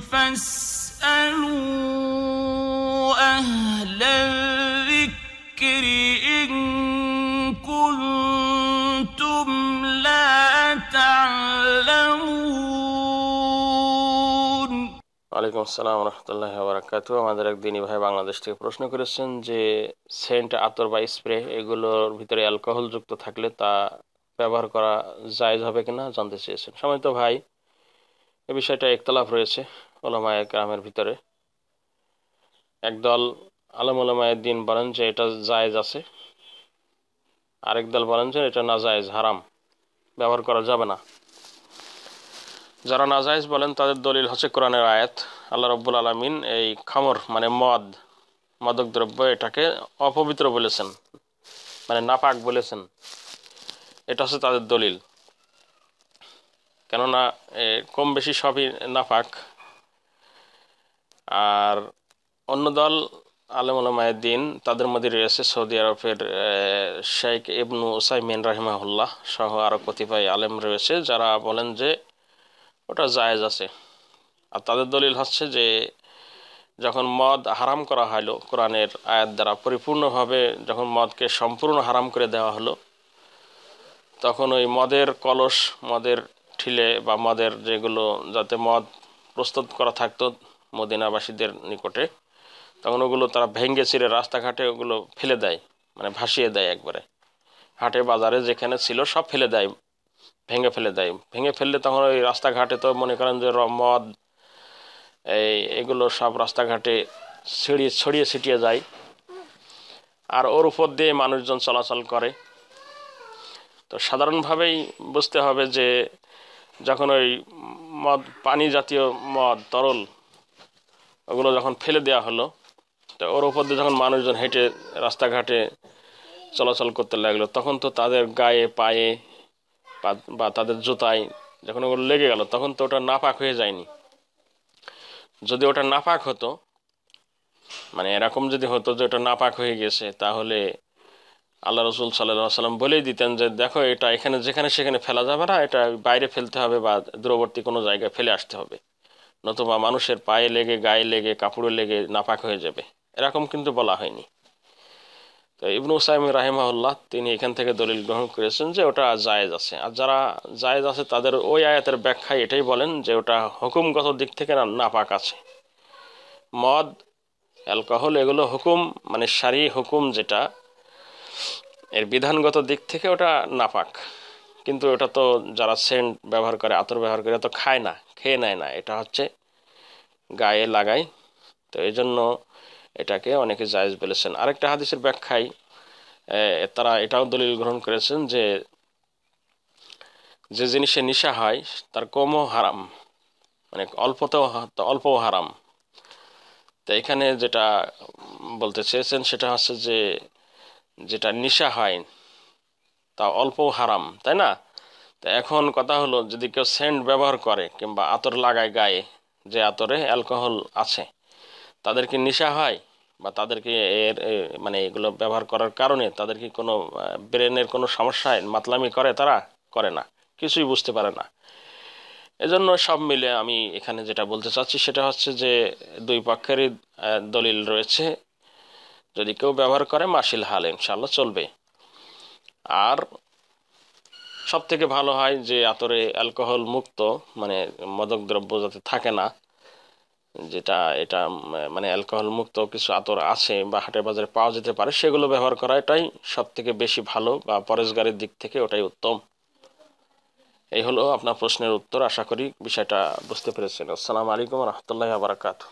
فاسألوا أهل الذكر إن كنتم لا ওয়ালাইকুম আসসালাম রহমতুল্লাহ বারাকাত আমাদের এক দিনই ভাই বাংলাদেশ থেকে প্রশ্ন করেছেন যে সেন্ট আতর বা স্প্রে এগুলোর ভিতরে অ্যালকোহল যুক্ত থাকলে তা ব্যবহার করা জায়জ হবে কিনা জানতে চেয়েছেন সময় তো ভাই এ বিষয়টা একতলাফ রয়েছে ওলামায় গ্রামের ভিতরে একদল আলম ওলামায় দিন বলেন যে এটা জায়েজ আছে আরেক দল বলেন যে এটা না জায়েজ হারাম ব্যবহার করা যাবে না যারা জায়েজ বলেন তাদের দলিল হচ্ছে কোরআনের আয়াত আল্লাহ রব্বুল আলমিন এই খামর মানে মদ মাদক দ্রব্য এটাকে অপবিত্র বলেছেন মানে নাপাক বলেছেন এটা হচ্ছে তাদের দলিল কেননা কম বেশি সবই নাফাক আর অন্য দল আলমায় দিন তাদের মধ্যে রয়েছে সৌদি আরবের শেখ ইবনু সাইমিন রাহিমাহুল্লাহ সহ আরও কতিপয় আলেম রয়েছে যারা বলেন যে ওটা জায়েজ আছে আর তাদের দলিল হচ্ছে যে যখন মদ হারাম করা হলো কোরআনের আয়াত দ্বারা পরিপূর্ণভাবে যখন মদকে সম্পূর্ণ হারাম করে দেওয়া হলো তখন ওই মদের কলস মদের ঠিলে বা মদের যেগুলো যাতে মদ প্রস্তুত করা থাকতো মদিনাবাসীদের নিকটে তখন ওগুলো তারা ভেঙ্গে চিরে রাস্তাঘাটে ওগুলো ফেলে দেয় মানে ভাসিয়ে দেয় একবারে হাটে বাজারে যেখানে ছিল সব ফেলে দেয় ভেঙে ফেলে দেয় ভেঙে ফেললে তখন ওই রাস্তাঘাটে তো মনে করেন যে মদ এই এগুলো সব রাস্তাঘাটে ছিঁড়িয়ে ছড়িয়ে ছিটিয়ে যায় আর ওর উপর দিয়ে মানুষজন চলাচল করে তো সাধারণভাবেই বুঝতে হবে যে যখন ওই মদ পানি জাতীয় মদ তরল ওগুলো যখন ফেলে দেওয়া হলো তো ওর উপর দিয়ে যখন মানুষজন হেঁটে রাস্তাঘাটে চলাচল করতে লাগলো তখন তো তাদের গায়ে পায়ে বা তাদের জুতায় যখন ওগুলো লেগে গেল তখন তো ওটা নাপাক হয়ে যায়নি যদি ওটা নাপাক হতো মানে এরকম যদি হতো যে ওটা নাপাক হয়ে গেছে তাহলে আল্লাহ রসুল সাল্লাহ সাল্লাম বলেই দিতেন যে দেখো এটা এখানে যেখানে সেখানে ফেলা যাবে না এটা বাইরে ফেলতে হবে বা দূরবর্তী কোনো জায়গায় ফেলে আসতে হবে নতুবা মানুষের পায়ে লেগে গায়ে লেগে কাপড়ে লেগে নাপাক হয়ে যাবে এরকম কিন্তু বলা হয়নি তো ইবনু সাইম রাহেমাহুল্লাহ তিনি এখান থেকে দলিল গ্রহণ করেছেন যে ওটা জায়েজ আছে আর যারা জায়েজ আছে তাদের ওই আয়াতের ব্যাখ্যায় এটাই বলেন যে ওটা হুকুমগত দিক থেকে না নাপাক আছে মদ অ্যালকোহল এগুলো হুকুম মানে সারি হুকুম যেটা এর বিধানগত দিক থেকে ওটা নাপাক কিন্তু ওটা তো যারা সেন্ট ব্যবহার করে আতর ব্যবহার করে তো খায় না খেয়ে নেয় না এটা হচ্ছে গায়ে লাগায় তো এই জন্য এটাকে অনেকে জায়েজ বলেছেন আরেকটা হাদিসের ব্যাখ্যায় তারা এটাও দলিল গ্রহণ করেছেন যে যে জিনিসে নেশা হয় তার কমও হারাম মানে অল্পতেও অল্পও হারাম তো এখানে যেটা বলতে চেয়েছেন সেটা হচ্ছে যে যেটা নেশা হয় তা অল্প হারাম তাই না তো এখন কথা হলো যদি কেউ সেন্ট ব্যবহার করে কিংবা আতর লাগায় গায়ে যে আতরে অ্যালকোহল আছে তাদেরকে নেশা হয় বা তাদেরকে এর মানে এগুলো ব্যবহার করার কারণে তাদের কি কোনো ব্রেনের কোনো সমস্যায় মাতলামি করে তারা করে না কিছুই বুঝতে পারে না এজন্য সব মিলে আমি এখানে যেটা বলতে চাচ্ছি সেটা হচ্ছে যে দুই পক্ষেরই দলিল রয়েছে যদি কেউ ব্যবহার করে মাসিল হাল ইনশাল্লাহ চলবে আর সব থেকে ভালো হয় যে আতরে অ্যালকোহল মুক্ত মানে মদক দ্রব্য যাতে থাকে না যেটা এটা মানে অ্যালকোহল মুক্ত কিছু আতর আছে বা হাটে বাজারে পাওয়া যেতে পারে সেগুলো ব্যবহার করা এটাই সব থেকে বেশি ভালো বা পরেশগারের দিক থেকে ওটাই উত্তম এই হলো আপনার প্রশ্নের উত্তর আশা করি বিষয়টা বুঝতে পেরেছেন আসসালামু আলাইকুম রহমতুল্লাহ বারাকাতু